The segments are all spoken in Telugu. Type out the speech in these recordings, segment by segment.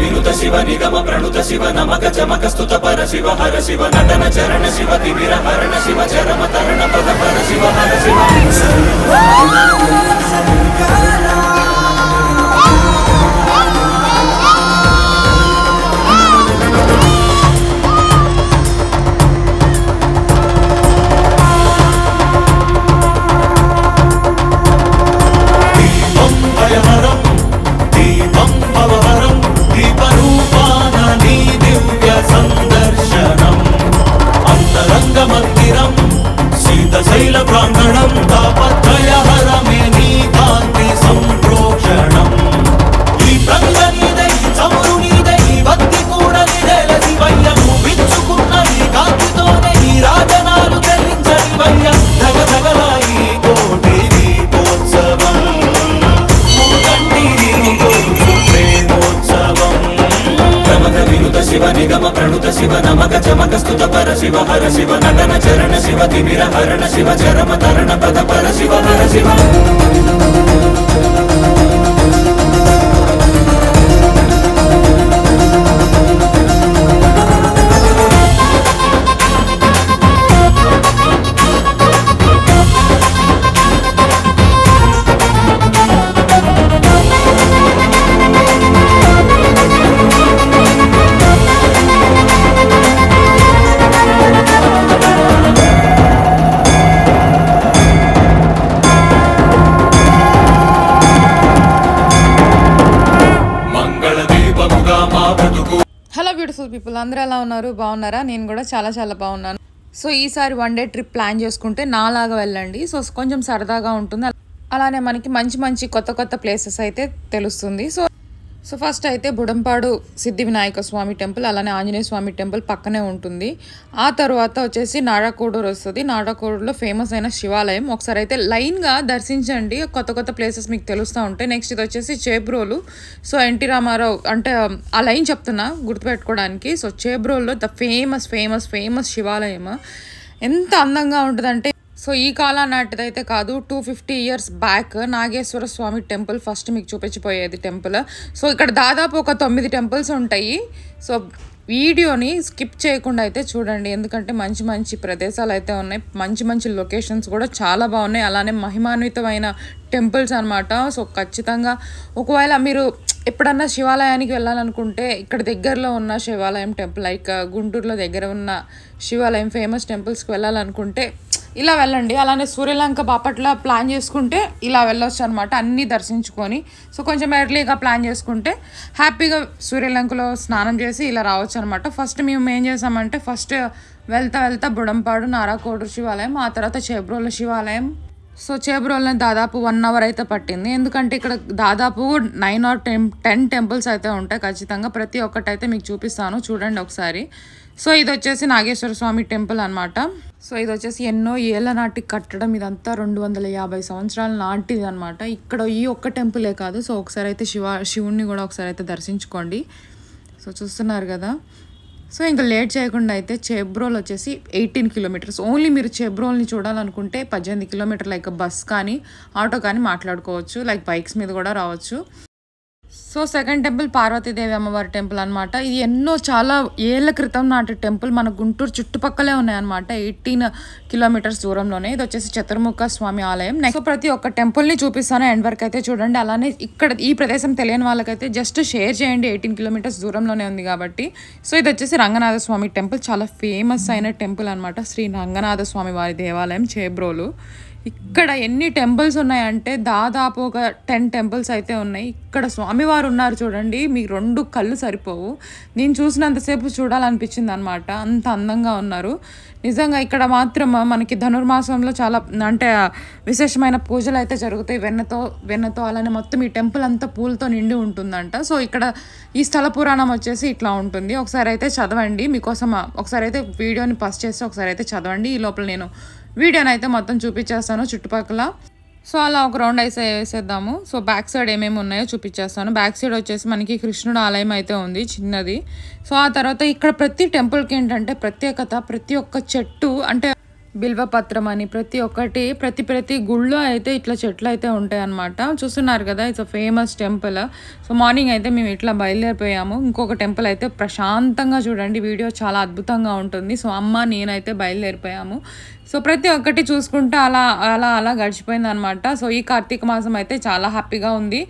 వినుత శివ నిగమ ప్రణుత శివ నమక చమక స్తుత పర శివ హర శివ నటన చరణ శివ తిమిర హరణ శివ చరమ తరణ పద పర శివ హర శివ శివ నమక చమక స్తుత పర శివ హర శివ నటన చరణ శివ తిమిర హరణ శివ చరమ తరణ పద పర శివ హర శివ అందరూ ఎలా ఉన్నారు బాగున్నారా నేను కూడా చాలా చాలా బాగున్నాను సో ఈసారి వన్ డే ట్రిప్ ప్లాన్ చేసుకుంటే నాలాగా వెళ్ళండి సో కొంచెం సరదాగా ఉంటుంది అలానే మనకి మంచి మంచి కొత్త కొత్త ప్లేసెస్ అయితే తెలుస్తుంది సో సో ఫస్ట్ అయితే బుడంపాడు సిద్ధి వినాయక స్వామి టెంపుల్ అలానే ఆంజనేయ స్వామి టెంపుల్ పక్కనే ఉంటుంది ఆ తర్వాత వచ్చేసి నాడాకోడూరు వస్తుంది నాడాకోడూరులో ఫేమస్ అయిన శివాలయం ఒకసారి అయితే లైన్గా దర్శించండి కొత్త కొత్త ప్లేసెస్ మీకు తెలుస్తూ ఉంటాయి నెక్స్ట్ ఇది వచ్చేసి చేబ్రోలు సో ఎన్టీ రామారావు అంటే ఆ లైన్ చెప్తున్నా గుర్తుపెట్టుకోవడానికి సో చేబ్రోల్లో ద ఫేమస్ ఫేమస్ ఫేమస్ శివాలయం ఎంత అందంగా ఉంటుందంటే సో ఈ కాలం నాటిదైతే కాదు two fifty years back Nageswara Swamy temple first మీకు చూపించిపోయేది టెంపుల్ సో ఇక్కడ దాదాపు ఒక తొమ్మిది టెంపుల్స్ ఉంటాయి సో వీడియోని స్కిప్ చేయకుండా అయితే చూడండి ఎందుకంటే మంచి మంచి ప్రదేశాలు అయితే ఉన్నాయి మంచి మంచి లొకేషన్స్ కూడా చాలా బాగున్నాయి అలానే మహిమాన్వితమైన టెంపుల్స్ అనమాట సో ఖచ్చితంగా ఒకవేళ మీరు ఎప్పుడన్నా శివాలయానికి వెళ్ళాలనుకుంటే ఇక్కడ దగ్గరలో ఉన్న శివాలయం టెంపుల్ లైక్ గుంటూరులో దగ్గర ఉన్న శివాలయం ఫేమస్ టెంపుల్స్కి వెళ్ళాలనుకుంటే ఇలా వెళ్ళండి అలానే సూర్యలంక బాపట్ల ప్లాన్ చేసుకుంటే ఇలా వెళ్ళొచ్చు అనమాట అన్నీ దర్శించుకొని సో కొంచెం ఎర్లీగా ప్లాన్ చేసుకుంటే హ్యాపీగా సూర్యలంకలో స్నానం చేసి ఇలా రావచ్చు అనమాట ఫస్ట్ మేము ఏం చేసామంటే ఫస్ట్ వెళ్తా వెళ్తా బుడంపాడు నారాకోడు శివాలయం ఆ తర్వాత చేబ్రోల శివాలయం సో చేబ్రోల్ని దాదాపు వన్ అవర్ అయితే పట్టింది ఎందుకంటే ఇక్కడ దాదాపు nine or ten ten temples అయితే ఉంటాయి ఖచ్చితంగా ప్రతి ఒక్కటైతే మీకు చూపిస్తాను చూడండి ఒకసారి సో ఇది వచ్చేసి నాగేశ్వర స్వామి టెంపుల్ అనమాట సో ఇది వచ్చేసి ఎన్నో ఏళ్ళ నాటి కట్టడం ఇదంతా రెండు వందల యాభై సంవత్సరాల నాటిది అనమాట ఇక్కడ ఈ ఒక్క టెంపులే కాదు సో ఒకసారి అయితే శివ శివుణ్ణి కూడా ఒకసారి అయితే దర్శించుకోండి సో చూస్తున్నారు కదా సో ఇంకా లేట్ చేయకుండా అయితే చేబ్రోల్ వచ్చేసి ఎయిటీన్ కిలోమీటర్స్ ఓన్లీ మీరు చేబ్రోల్ని చూడాలనుకుంటే పద్దెనిమిది కిలోమీటర్ లైక్ బస్ కానీ ఆటో కానీ మాట్లాడుకోవచ్చు లైక్ బైక్స్ మీద కూడా రావచ్చు సో సెకండ్ టెంపుల్ పార్వతీదేవి అమ్మవారి టెంపుల్ అనమాట ఇది ఎన్నో చాలా ఏళ్ళ క్రితం నాటి టెంపుల్ మన గుంటూరు చుట్టుపక్కలే ఉన్నాయన్నమాట ఎయిటీన్ కిలోమీటర్స్ దూరంలోనే ఇది వచ్చేసి చతుర్ముఖ స్వామి ఆలయం నెక్స్ట్ ప్రతి ఒక్క టెంపుల్ని చూపిస్తాను ఎండ్ వరకు అయితే చూడండి అలానే ఇక్కడ ఈ ప్రదేశం తెలియని వాళ్ళకైతే జస్ట్ షేర్ చేయండి ఎయిటీన్ కిలోమీటర్స్ దూరంలోనే ఉంది కాబట్టి సో ఇది వచ్చేసి రంగనాథ స్వామి టెంపుల్ చాలా ఫేమస్ అయిన టెంపుల్ అనమాట శ్రీ రంగనాథ స్వామి వారి దేవాలయం చేబ్రోలు ఇక్కడ ఎన్ని టెంపుల్స్ ఉన్నాయంటే దాదాపు ఒక టెన్ టెంపుల్స్ అయితే ఉన్నాయి ఇక్కడ స్వామివారు ఉన్నారు చూడండి మీకు రెండు కళ్ళు సరిపోవు నేను చూసినంతసేపు చూడాలనిపించింది అనమాట అంత అందంగా ఉన్నారు నిజంగా ఇక్కడ మాత్రం మనకి ధనుర్మాసంలో చాలా అంటే విశేషమైన పూజలు అయితే జరుగుతాయి వెన్నతో వెన్నతో అలానే మొత్తం ఈ టెంపుల్ అంతా పూలతో నిండి ఉంటుందంట సో ఇక్కడ ఈ స్థల పురాణం వచ్చేసి ఇట్లా ఉంటుంది ఒకసారి అయితే చదవండి మీకోసం ఒకసారి అయితే వీడియోని పాస్ చేసి ఒకసారి అయితే చదవండి ఈ లోపల నేను వీడియోనైతే మొత్తం చూపించేస్తాను చుట్టుపక్కల సో అలా ఒక రౌండ్ అయితే వేసేద్దాము సో బ్యాక్ సైడ్ ఏమేమి ఉన్నాయో చూపించేస్తాను బ్యాక్ సైడ్ వచ్చేసి మనకి కృష్ణుడు ఆలయం అయితే ఉంది చిన్నది సో ఆ తర్వాత ఇక్కడ ప్రతి టెంపుల్కి ఏంటంటే ప్రత్యేకత ప్రతి ఒక్క చెట్టు అంటే బిల్వపత్రం అని ప్రతి ఒక్కటి ప్రతి ప్రతి గుళ్ళో అయితే ఇట్లా చెట్లు అయితే ఉంటాయన్నమాట చూస్తున్నారు కదా it's a famous temple so morning అయితే మేము ఇట్లా బయలుదేరిపోయాము ఇంకొక టెంపుల్ అయితే ప్రశాంతంగా చూడండి వీడియో చాలా అద్భుతంగా ఉంటుంది సో అమ్మ నేనైతే బయలుదేరిపోయాము సో ప్రతి ఒక్కటి చూసుకుంటూ అలా అలా అలా గడిచిపోయింది అనమాట సో ఈ కార్తీక మాసం అయితే చాలా హ్యాపీగా ఉంది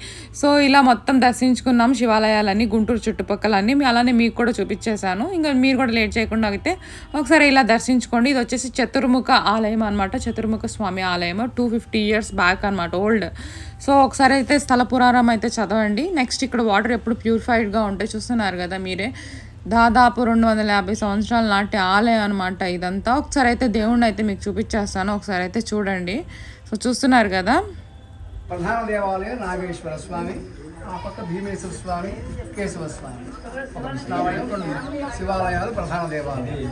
సో ఇలా మొత్తం దర్శించుకున్నాం శివాలయాలన్నీ గుంటూరు చుట్టుపక్కలన్నీ అలానే మీకు కూడా చూపించేశాను ఇంకా మీరు కూడా లేట్ చేయకుండా అయితే ఒకసారి ఇలా దర్శించుకోండి ఇది వచ్చేసి చతుర్ముఖ ఆలయం అనమాట చతుర్ముఖ స్వామి ఆలయం టూ ఫిఫ్టీ ఇయర్స్ బ్యాక్ అనమాట ఓల్డ్ సో ఒకసారి అయితే స్థల పురాణం అయితే చదవండి నెక్స్ట్ ఇక్కడ వాటర్ ఎప్పుడు ప్యూరిఫైడ్గా ఉంటాయి చూస్తున్నారు కదా మీరే దాదాపు రెండు వందల యాభై సంవత్సరాల నాటి ఆలయం అనమాట ఇదంతా ఒకసారి అయితే దేవుణ్ణి అయితే మీకు చూపించేస్తాను ఒకసారి అయితే చూడండి సో చూస్తున్నారు కదా ప్రధాన దేవాలయం నాగేశ్వర స్వామి ఆ పక్క భీమేశ్వర స్వామి కేశవ స్వామి శివాలయాలు ప్రధాన దేవాలయం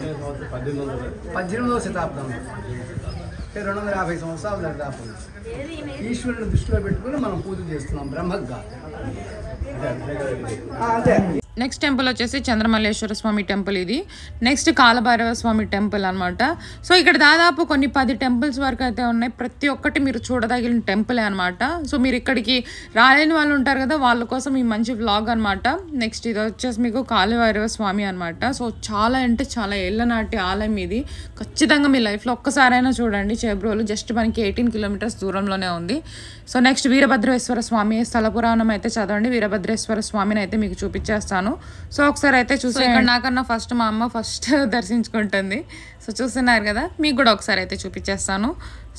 పద్దెనిమిదవ శతాబ్దం రెండు వందల యాభై సంవత్సరాలు దాదాపు ఈశ్వరుని దృష్టిలో పెట్టుకుని మనం పూజ చేస్తున్నాం బ్రహ్మగా అంతే నెక్స్ట్ టెంపుల్ వచ్చేసి చంద్రమల్లేశ్వర స్వామి టెంపుల్ ఇది నెక్స్ట్ కాలభైరవ స్వామి టెంపుల్ అనమాట సో ఇక్కడ దాదాపు కొన్ని పది టెంపుల్స్ వరకు అయితే ఉన్నాయి ప్రతి ఒక్కటి మీరు చూడదగిన టెంపులే అనమాట సో మీరు ఇక్కడికి రాలేని వాళ్ళు ఉంటారు కదా వాళ్ళ కోసం ఈ మంచి వ్లాగ్ అనమాట నెక్స్ట్ ఇది వచ్చేసి మీకు కాలభైరవ స్వామి అనమాట సో చాలా అంటే చాలా ఏళ్ళనాటి ఆలయం ఇది ఖచ్చితంగా మీ లైఫ్లో ఒక్కసారైనా చూడండి చేబ్రోలు జస్ట్ మనకి ఎయిటీన్ కిలోమీటర్స్ దూరంలోనే ఉంది సో నెక్స్ట్ వీరభద్రేశ్వర స్వామి స్థల పురాణం అయితే చదవండి వీరభద్రేశ్వర స్వామిని అయితే మీకు చూపించేస్తాను అనుకుంటున్నాను సో ఒకసారి అయితే చూసి ఇక్కడ నాకన్నా ఫస్ట్ మా అమ్మ ఫస్ట్ దర్శించుకుంటుంది సో చూస్తున్నారు కదా మీకు కూడా ఒకసారి అయితే చూపించేస్తాను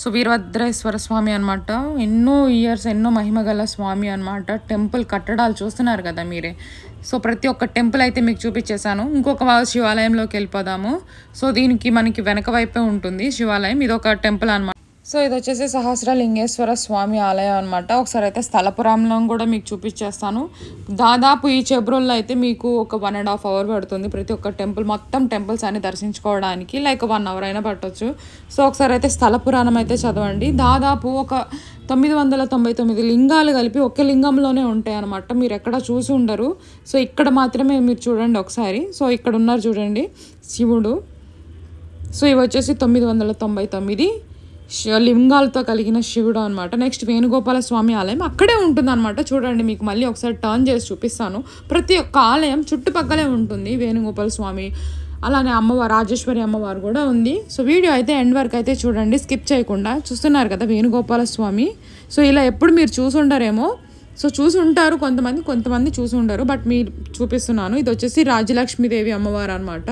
సో వీరభద్రేశ్వర స్వామి అనమాట ఎన్నో ఇయర్స్ ఎన్నో మహిమ గల స్వామి అనమాట టెంపుల్ కట్టడాలు చూస్తున్నారు కదా మీరే సో ప్రతి ఒక్క టెంపుల్ అయితే మీకు చూపించేశాను ఇంకొక శివాలయంలోకి వెళ్ళిపోదాము సో దీనికి మనకి వెనక వైపే ఉంటుంది శివాలయం ఇది ఒక టెంపుల్ అనమాట సో ఇది వచ్చేసి సహస్ర లింగేశ్వర స్వామి ఆలయం అనమాట ఒకసారి అయితే స్థలపురాంలో కూడా మీకు చూపించేస్తాను దాదాపు ఈ చెబ్రోల్లో అయితే మీకు ఒక వన్ అండ్ హాఫ్ అవర్ పడుతుంది ప్రతి ఒక్క టెంపుల్ మొత్తం టెంపుల్స్ అన్ని దర్శించుకోవడానికి లైక్ వన్ అవర్ అయినా పట్టవచ్చు సో ఒకసారి అయితే స్థలపురాణం అయితే చదవండి దాదాపు ఒక తొమ్మిది వందల తొంభై తొమ్మిది లింగాలు కలిపి ఒకే లింగంలోనే ఉంటాయి అనమాట మీరు ఎక్కడ చూసి ఉండరు సో ఇక్కడ మాత్రమే మీరు చూడండి ఒకసారి సో ఇక్కడ ఉన్నారు చూడండి శివుడు సో ఇవి వచ్చేసి తొమ్మిది వందల తొంభై తొమ్మిది లింగాలతో కలిగిన శివుడు అనమాట నెక్స్ట్ వేణుగోపాల స్వామి ఆలయం అక్కడే అనమాట చూడండి మీకు మళ్ళీ ఒకసారి టర్న్ చేసి చూపిస్తాను ప్రతి ఒక్క ఆలయం చుట్టుపక్కలే ఉంటుంది వేణుగోపాల స్వామి అలానే అమ్మవారు రాజేశ్వరి అమ్మవారు కూడా ఉంది సో వీడియో అయితే ఎండ్ వరకు అయితే చూడండి స్కిప్ చేయకుండా చూస్తున్నారు కదా వేణుగోపాల స్వామి సో ఇలా ఎప్పుడు మీరు చూసి ఉండరేమో సో చూసి ఉంటారు కొంతమంది కొంతమంది చూసి ఉండరు బట్ మీరు చూపిస్తున్నాను ఇది వచ్చేసి రాజలక్ష్మీదేవి అమ్మవారు అనమాట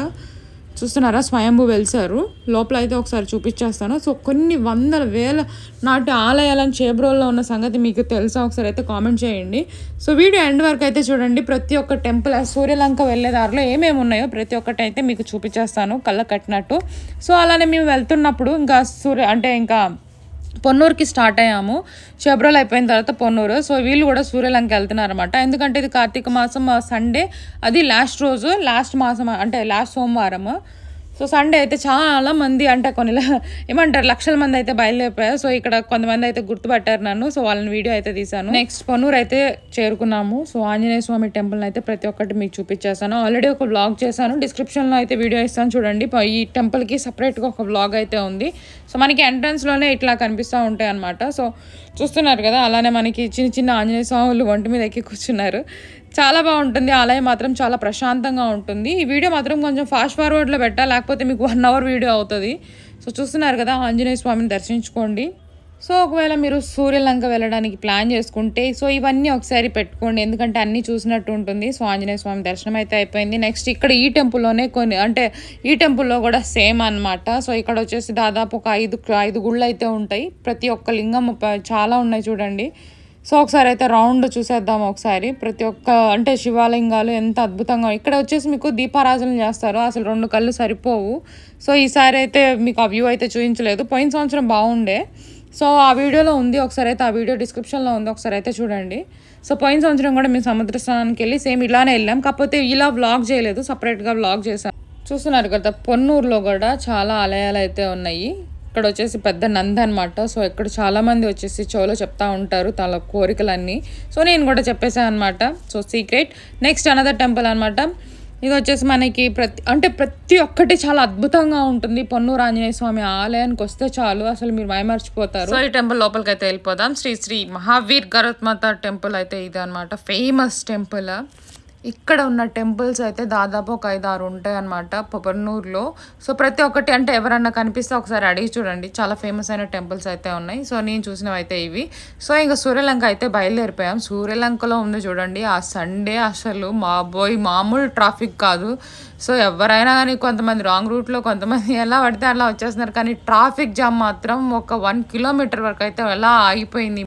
చూస్తున్నారా స్వయంభూ వెలిసారు లోపల అయితే ఒకసారి చూపించేస్తాను సో కొన్ని వందల వేల నాటి ఆలయాలను చేబ్రోల్లో ఉన్న సంగతి మీకు తెలుసా ఒకసారి అయితే కామెంట్ చేయండి సో వీడియో ఎండ్ వరకు అయితే చూడండి ప్రతి ఒక్క టెంపుల్ సూర్యలంక వెళ్ళే దారిలో ఏమేమి ఉన్నాయో ప్రతి ఒక్కటి అయితే మీకు చూపించేస్తాను కళ్ళ కట్టినట్టు సో అలానే మేము వెళ్తున్నప్పుడు ఇంకా సూర్య అంటే ఇంకా పొన్నూరుకి స్టార్ట్ అయ్యాము శబరిమల అయిపోయిన తర్వాత పొన్నూరు సో వీళ్ళు కూడా వెళ్తున్నారు వెళ్తున్నారనమాట ఎందుకంటే ఇది కార్తీక మాసం సండే అది లాస్ట్ రోజు లాస్ట్ మాసం అంటే లాస్ట్ సోమవారము సో సండే అయితే చాలా మంది అంటే కొన్ని ఏమంటారు లక్షల మంది అయితే బయలుదేరిపోయారు సో ఇక్కడ కొంతమంది అయితే గుర్తుపట్టారు నన్ను సో వాళ్ళని వీడియో అయితే తీశాను నెక్స్ట్ పొన్నూరు అయితే చేరుకున్నాము సో ఆంజనేయ స్వామి టెంపుల్ని అయితే ప్రతి ఒక్కటి మీకు చూపించేసాను ఆల్రెడీ ఒక బ్లాగ్ చేశాను డిస్క్రిప్షన్లో అయితే వీడియో ఇస్తాను చూడండి ఈ టెంపుల్కి సపరేట్గా ఒక బ్లాగ్ అయితే ఉంది సో మనకి ఎంట్రన్స్లోనే ఇట్లా కనిపిస్తూ ఉంటాయి అనమాట సో చూస్తున్నారు కదా అలానే మనకి చిన్న చిన్న ఆంజనేయ స్వాములు ఒంటి మీద ఎక్కి కూర్చున్నారు చాలా బాగుంటుంది ఆలయం మాత్రం చాలా ప్రశాంతంగా ఉంటుంది ఈ వీడియో మాత్రం కొంచెం ఫాస్ట్ ఫార్వర్డ్లో పెట్టా లేకపోతే మీకు వన్ అవర్ వీడియో అవుతుంది సో చూస్తున్నారు కదా ఆంజనేయ స్వామిని దర్శించుకోండి సో ఒకవేళ మీరు సూర్యలంక వెళ్ళడానికి ప్లాన్ చేసుకుంటే సో ఇవన్నీ ఒకసారి పెట్టుకోండి ఎందుకంటే అన్నీ చూసినట్టు ఉంటుంది సో ఆంజనేయ స్వామి దర్శనం అయితే అయిపోయింది నెక్స్ట్ ఇక్కడ ఈ టెంపుల్లోనే కొన్ని అంటే ఈ టెంపుల్లో కూడా సేమ్ అనమాట సో ఇక్కడ వచ్చేసి దాదాపు ఒక ఐదు ఐదు గుళ్ళు అయితే ఉంటాయి ప్రతి ఒక్క లింగం చాలా ఉన్నాయి చూడండి సో ఒకసారి అయితే రౌండ్ చూసేద్దాం ఒకసారి ప్రతి ఒక్క అంటే శివాలయంగాలు ఎంత అద్భుతంగా ఇక్కడ వచ్చేసి మీకు దీపారాజన చేస్తారు అసలు రెండు కళ్ళు సరిపోవు సో ఈసారి అయితే మీకు ఆ వ్యూ అయితే చూపించలేదు పోయిన సంవత్సరం బాగుండే సో ఆ వీడియోలో ఉంది ఒకసారి అయితే ఆ వీడియో డిస్క్రిప్షన్లో ఉంది ఒకసారి అయితే చూడండి సో పోయిన సంవత్సరం కూడా మేము సముద్ర స్నానానికి వెళ్ళి సేమ్ ఇలానే వెళ్ళాం కాకపోతే ఇలా వ్లాగ్ చేయలేదు సపరేట్గా వ్లాగ్ చేశాం చూస్తున్నారు కదా పొన్నూరులో కూడా చాలా ఆలయాలు అయితే ఉన్నాయి ఇక్కడ వచ్చేసి పెద్ద నంద అనమాట సో ఇక్కడ చాలామంది వచ్చేసి చోలో చెప్తా ఉంటారు తన కోరికలన్నీ సో నేను కూడా చెప్పేసాను అనమాట so secret next another temple అనమాట ఇది వచ్చేసి మనకి ప్రతి అంటే ప్రతి ఒక్కటి చాలా అద్భుతంగా ఉంటుంది పొన్నూరు ఆంజనేయ స్వామి ఆలయానికి వస్తే చాలు అసలు మీరు మైమర్చిపోతారు సో ఈ టెంపుల్ లోపలికి అయితే వెళ్ళిపోదాం శ్రీ శ్రీ మహావీర్ గరత్మాత టెంపుల్ అయితే ఇది అనమాట ఫేమస్ టెంపుల్ ఇక్కడ ఉన్న టెంపుల్స్ అయితే దాదాపు ఒక ఐదు ఆరు ఉంటాయి అనమాట పొప్పన్నూరులో సో ప్రతి ఒక్కటి అంటే ఎవరన్నా కనిపిస్తే ఒకసారి అడిగి చూడండి చాలా ఫేమస్ అయిన టెంపుల్స్ అయితే ఉన్నాయి సో నేను చూసినవి అయితే ఇవి సో ఇంకా సూర్యలంక అయితే బయలుదేరిపోయాం సూర్యలంకలో ఉంది చూడండి ఆ సండే అసలు మా బోయ్ మామూలు ట్రాఫిక్ కాదు సో ఎవరైనా కానీ కొంతమంది రాంగ్ రూట్లో కొంతమంది ఎలా పడితే అలా వచ్చేస్తున్నారు కానీ ట్రాఫిక్ జామ్ మాత్రం ఒక వన్ కిలోమీటర్ వరకు అయితే ఎలా ఆగిపోయింది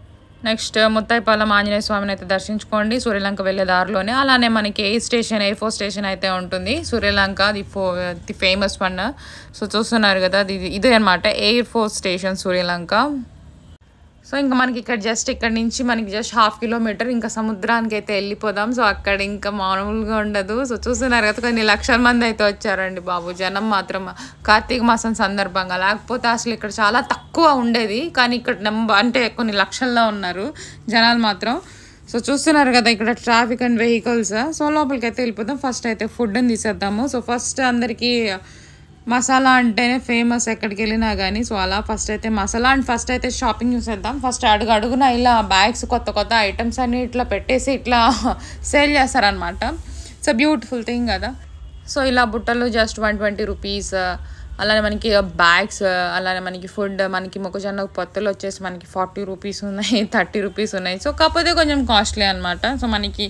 నెక్స్ట్ ముత్తాయిపాలెం ఆంజనేయ స్వామిని అయితే దర్శించుకోండి సూర్యలంక వెళ్ళే దారిలోనే అలానే మనకి air station air force station అయితే ఉంటుంది సూర్యలంక ది ఫో ది ఫేమస్ వన్ సో చూస్తున్నారు కదా ఇది ఇదే అనమాట air force station Suryalanka so ఇంకా మనకి ఇక్కడ జస్ట్ ఇక్కడ నుంచి మనకి జస్ట్ హాఫ్ కిలోమీటర్ ఇంకా సముద్రానికి అయితే వెళ్ళిపోదాం సో అక్కడ ఇంకా మామూలుగా ఉండదు సో చూస్తున్నారు కదా కొన్ని లక్షల మంది అయితే వచ్చారండి బాబు జనం మాత్రం కార్తీక మాసం సందర్భంగా లేకపోతే అసలు ఇక్కడ చాలా తక్కువ ఉండేది కానీ ఇక్కడ నెంబర్ అంటే కొన్ని లక్షల్లో ఉన్నారు జనాలు మాత్రం సో చూస్తున్నారు కదా ఇక్కడ ట్రాఫిక్ అండ్ వెహికల్స్ సో లోపలికి అయితే వెళ్ళిపోదాం ఫస్ట్ అయితే ఫుడ్ని తీసేద్దాము సో ఫస్ట్ అందరికీ మసాలా అంటేనే ఫేమస్ ఎక్కడికి వెళ్ళినా కానీ సో అలా ఫస్ట్ అయితే మసాలా అండ్ ఫస్ట్ అయితే షాపింగ్ చూసేద్దాం ఫస్ట్ అడుగు అడుగున ఇలా బ్యాగ్స్ కొత్త కొత్త ఐటమ్స్ అన్నీ ఇట్లా పెట్టేసి ఇట్లా సేల్ చేస్తారనమాట సో బ్యూటిఫుల్ థింగ్ కదా సో ఇలా బుట్టలు జస్ట్ వన్ ట్వంటీ రూపీస్ అలానే మనకి బ్యాగ్స్ అలానే మనకి ఫుడ్ మనకి మొక్కజొన్న పొత్తులు వచ్చేసి మనకి ఫార్టీ రూపీస్ ఉన్నాయి థర్టీ రూపీస్ ఉన్నాయి సో కాకపోతే కొంచెం కాస్ట్లీ అనమాట సో మనకి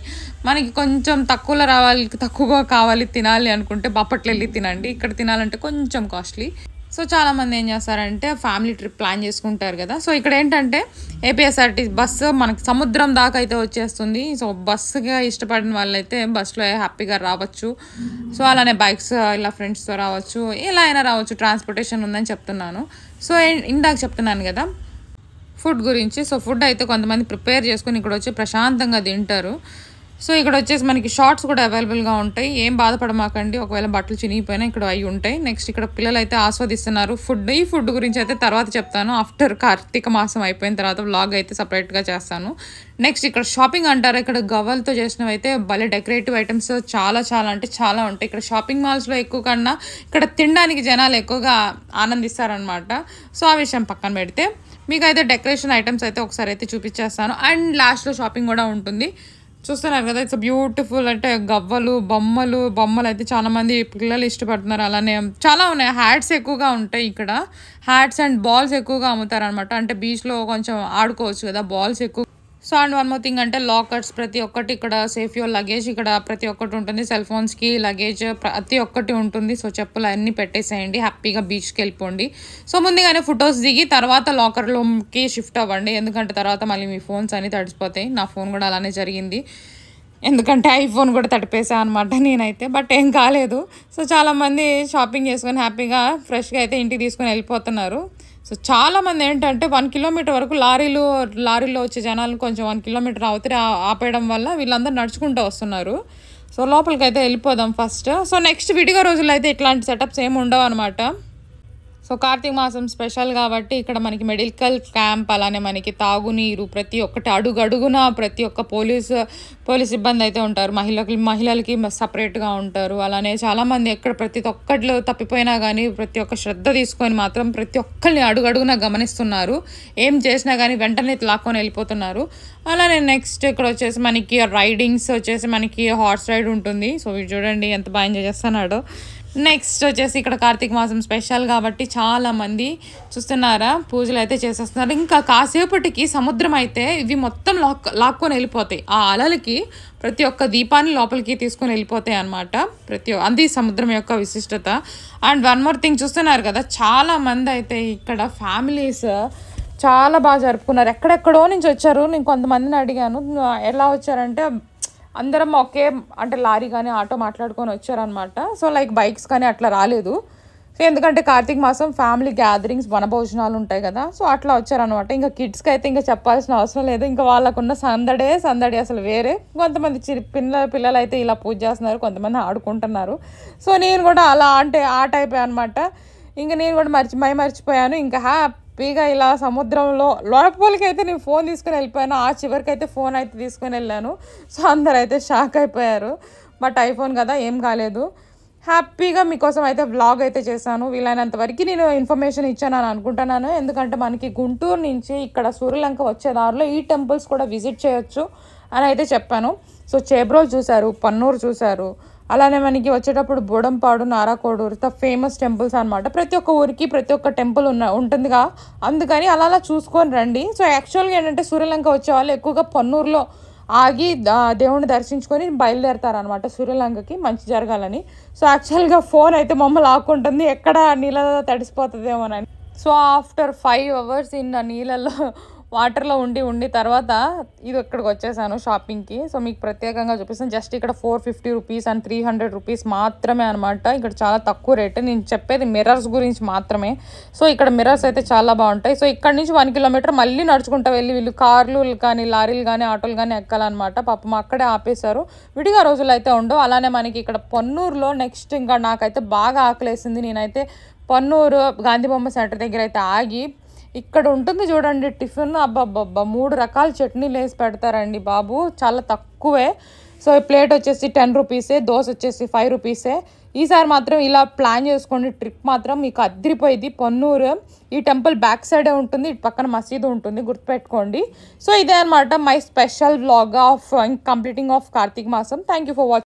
మనకి కొంచెం తక్కువలో రావాలి తక్కువగా కావాలి తినాలి అనుకుంటే బాపట్లు వెళ్ళి తినండి ఇక్కడ తినాలంటే కొంచెం కాస్ట్లీ సో చాలామంది ఏం చేస్తారంటే ఫ్యామిలీ ట్రిప్ ప్లాన్ చేసుకుంటారు కదా సో ఇక్కడ ఏంటంటే ఏపీఎస్ఆర్టీ బస్సు మనకి సముద్రం దాకా అయితే వచ్చేస్తుంది సో బస్సుగా ఇష్టపడిన వాళ్ళైతే బస్సులో హ్యాపీగా రావచ్చు సో అలానే బైక్స్ ఇలా ఫ్రెండ్స్తో రావచ్చు ఇలా అయినా రావచ్చు ట్రాన్స్పోర్టేషన్ ఉందని చెప్తున్నాను సో ఇందాక చెప్తున్నాను కదా ఫుడ్ గురించి సో ఫుడ్ అయితే కొంతమంది ప్రిపేర్ చేసుకుని ఇక్కడ వచ్చి ప్రశాంతంగా తింటారు సో ఇక్కడ వచ్చేసి మనకి షార్ట్స్ కూడా అవైలబుల్గా ఉంటాయి ఏం బాధపడమాకండి ఒకవేళ బట్టలు చినిగిపోయినా ఇక్కడ అవి ఉంటాయి నెక్స్ట్ ఇక్కడ పిల్లలు అయితే ఆస్వాదిస్తున్నారు ఫుడ్ ఈ ఫుడ్ గురించి అయితే తర్వాత చెప్తాను ఆఫ్టర్ కార్తీక మాసం అయిపోయిన తర్వాత బ్లాగ్ అయితే సపరేట్గా చేస్తాను నెక్స్ట్ ఇక్కడ షాపింగ్ అంటారు ఇక్కడ గవ్వలతో చేసినవి అయితే భలే డెకరేటివ్ ఐటమ్స్ చాలా చాలా అంటే చాలా ఉంటాయి ఇక్కడ షాపింగ్ మాల్స్లో ఎక్కువ కన్నా ఇక్కడ తినడానికి జనాలు ఎక్కువగా ఆనందిస్తారనమాట సో ఆ విషయం పక్కన పెడితే మీకైతే డెకరేషన్ ఐటమ్స్ అయితే ఒకసారి అయితే చూపించేస్తాను అండ్ లాస్ట్లో షాపింగ్ కూడా ఉంటుంది చూస్తున్నారు కదా ఇట్స్ బ్యూటిఫుల్ అంటే గవ్వలు బొమ్మలు బొమ్మలు అయితే చాలా మంది పిల్లలు ఇష్టపడుతున్నారు అలానే చాలా ఉన్నాయి హ్యాట్స్ ఎక్కువగా ఉంటాయి ఇక్కడ హ్యాట్స్ అండ్ బాల్స్ ఎక్కువగా అమ్ముతారు అనమాట అంటే బీచ్లో కొంచెం ఆడుకోవచ్చు కదా బాల్స్ ఎక్కువ so and one more thing అంటే లాకర్స్ ప్రతి ఒక్కటి ఇక్కడ సేఫ్ యువర్ లగేజ్ ఇక్కడ ప్రతి ఒక్కటి ఉంటుంది సెల్ ఫోన్స్కి లగేజ్ ప్రతి ఒక్కటి ఉంటుంది సో చెప్పులు అన్నీ పెట్టేసేయండి హ్యాపీగా బీచ్కి వెళ్ళిపోండి సో ముందుగానే ఫొటోస్ దిగి తర్వాత లాకర్లోకి షిఫ్ట్ అవ్వండి ఎందుకంటే తర్వాత మళ్ళీ మీ ఫోన్స్ అన్నీ తడిసిపోతాయి నా ఫోన్ కూడా అలానే జరిగింది ఎందుకంటే ఐఫోన్ కూడా తడిపేసా అనమాట నేనైతే బట్ ఏం కాలేదు సో చాలామంది షాపింగ్ చేసుకొని హ్యాపీగా ఫ్రెష్గా అయితే ఇంటికి తీసుకొని వెళ్ళిపోతున్నారు సో చాలామంది ఏంటంటే వన్ కిలోమీటర్ వరకు లారీలు లారీలో వచ్చే జనాలను కొంచెం వన్ కిలోమీటర్ అవతరి ఆపేయడం వల్ల వీళ్ళందరూ నడుచుకుంటూ వస్తున్నారు సో లోపలికి అయితే వెళ్ళిపోదాం ఫస్ట్ సో నెక్స్ట్ విడిగా రోజుల్లో అయితే ఇట్లాంటి సెటప్స్ ఏమి ఉండవు అనమాట సో కార్తీక మాసం స్పెషల్ కాబట్టి ఇక్కడ మనకి మెడికల్ క్యాంప్ అలానే మనకి తాగునీరు ప్రతి ఒక్కటి అడుగడుగున ప్రతి ఒక్క పోలీస్ పోలీస్ ఇబ్బంది అయితే ఉంటారు మహిళకి మహిళలకి సపరేట్గా ఉంటారు అలానే చాలామంది ఎక్కడ ప్రతి ఒక్కటిలో తప్పిపోయినా కానీ ప్రతి ఒక్క శ్రద్ధ తీసుకొని మాత్రం ప్రతి ఒక్కరిని అడుగడుగున గమనిస్తున్నారు ఏం చేసినా కానీ వెంటనే లాక్కొని వెళ్ళిపోతున్నారు అలానే నెక్స్ట్ ఇక్కడ వచ్చేసి మనకి రైడింగ్స్ వచ్చేసి మనకి హార్స్ రైడ్ ఉంటుంది సో చూడండి ఎంత బాగా ఎంజాయ్ చేస్తున్నాడో నెక్స్ట్ వచ్చేసి ఇక్కడ కార్తీక మాసం స్పెషల్ కాబట్టి చాలామంది చూస్తున్నారా పూజలు అయితే చేసేస్తున్నారు ఇంకా కాసేపటికి సముద్రం అయితే ఇవి మొత్తం లాక్ లాక్కొని వెళ్ళిపోతాయి ఆ అలలకి ప్రతి ఒక్క దీపాన్ని లోపలికి తీసుకొని వెళ్ళిపోతాయి అనమాట ప్రతి అది సముద్రం యొక్క విశిష్టత అండ్ వన్ మోర్ థింగ్ చూస్తున్నారు కదా చాలామంది అయితే ఇక్కడ ఫ్యామిలీస్ చాలా బాగా జరుపుకున్నారు ఎక్కడెక్కడో నుంచి వచ్చారు నేను కొంతమందిని అడిగాను ఎలా వచ్చారంటే అందరం ఒకే అంటే లారీ కానీ ఆటో మాట్లాడుకొని వచ్చారనమాట సో లైక్ బైక్స్ కానీ అట్లా రాలేదు సో ఎందుకంటే కార్తీక మాసం ఫ్యామిలీ గ్యాదరింగ్స్ వనభోజనాలు ఉంటాయి కదా సో అట్లా వచ్చారనమాట ఇంకా కిడ్స్కి అయితే ఇంకా చెప్పాల్సిన అవసరం లేదు ఇంకా వాళ్ళకున్న సందడే సందడి అసలు వేరే కొంతమంది చిరు పిల్ల పిల్లలు అయితే ఇలా పూజ చేస్తున్నారు కొంతమంది ఆడుకుంటున్నారు సో నేను కూడా అలా అంటే ఆట అయిపోయాను అనమాట ఇంకా నేను కూడా మర్చి మై మర్చిపోయాను ఇంకా హ్యాపీ హ్యాపీగా ఇలా సముద్రంలో అయితే నేను ఫోన్ తీసుకుని వెళ్ళిపోయాను ఆ చివరికి అయితే ఫోన్ అయితే తీసుకుని వెళ్ళాను సో అందరు అయితే షాక్ అయిపోయారు బట్ ఐఫోన్ కదా ఏం కాలేదు హ్యాపీగా మీకోసం అయితే వ్లాగ్ అయితే చేశాను వీలైనంత వరకు నేను ఇన్ఫర్మేషన్ ఇచ్చాను అని అనుకుంటున్నాను ఎందుకంటే మనకి గుంటూరు నుంచి ఇక్కడ సూర్యలంక వచ్చే దారిలో ఈ టెంపుల్స్ కూడా విజిట్ చేయొచ్చు అని అయితే చెప్పాను సో చేబ్రోలు చూశారు పన్నూరు చూశారు అలానే మనకి వచ్చేటప్పుడు బోడంపాడు నారాకోడూరుతో ఫేమస్ టెంపుల్స్ అనమాట ప్రతి ఒక్క ఊరికి ప్రతి ఒక్క టెంపుల్ ఉన్న ఉంటుందిగా అందుకని అలా అలా చూసుకొని రండి సో యాక్చువల్గా ఏంటంటే సూర్యలంక వచ్చే వాళ్ళు ఎక్కువగా పన్నూరులో ఆగి దేవుణ్ణి దర్శించుకొని బయలుదేరతారనమాట సూర్యలంకకి మంచి జరగాలని సో యాక్చువల్గా ఫోన్ అయితే మమ్మల్ని ఆకుంటుంది ఎక్కడ నీళ్ళలో తడిసిపోతుందేమోనని so after five hours in నీళ్ళలో వాటర్లో ఉండి ఉండి తర్వాత ఇది ఇక్కడికి వచ్చేసాను షాపింగ్కి సో మీకు ప్రత్యేకంగా చూపిస్తాను జస్ట్ ఇక్కడ four fifty rupees and three hundred rupees మాత్రమే అనమాట ఇక్కడ చాలా తక్కువ రేటు నేను చెప్పేది మిర్రర్స్ గురించి మాత్రమే సో ఇక్కడ మిర్రర్స్ అయితే చాలా బాగుంటాయి సో ఇక్కడ నుంచి వన్ కిలోమీటర్ మళ్ళీ నడుచుకుంటా వెళ్ళి వీళ్ళు కార్లు కానీ లారీలు కానీ ఆటోలు కానీ ఎక్కాలన్నమాట పాపం అక్కడే ఆపేశారు విడిగా రోజులు అయితే ఉండవు అలానే మనకి ఇక్కడ పొన్నూరులో నెక్స్ట్ ఇంకా నాకైతే బాగా ఆకలేసింది నేనైతే పొన్నూరు గాంధీ బొమ్మ సెంటర్ దగ్గర అయితే ఆగి ఇక్కడ ఉంటుంది చూడండి టిఫిన్ అబ్బబ్బబ్బా మూడు రకాల చట్నీలు వేసి పెడతారండి బాబు చాలా తక్కువే సో ఈ ప్లేట్ వచ్చేసి టెన్ రూపీసే దోశ వచ్చేసి ఫైవ్ రూపీసే ఈసారి మాత్రం ఇలా ప్లాన్ చేసుకోండి ట్రిప్ మాత్రం మీకు అద్దరిపోయింది పొన్నూరు ఈ టెంపుల్ బ్యాక్ సైడే ఉంటుంది ఇటు పక్కన మసీదు ఉంటుంది గుర్తుపెట్టుకోండి సో ఇదే అనమాట my special blog of completing of Kartika మాసం థ్యాంక్ యూ ఫర్ వాచింగ్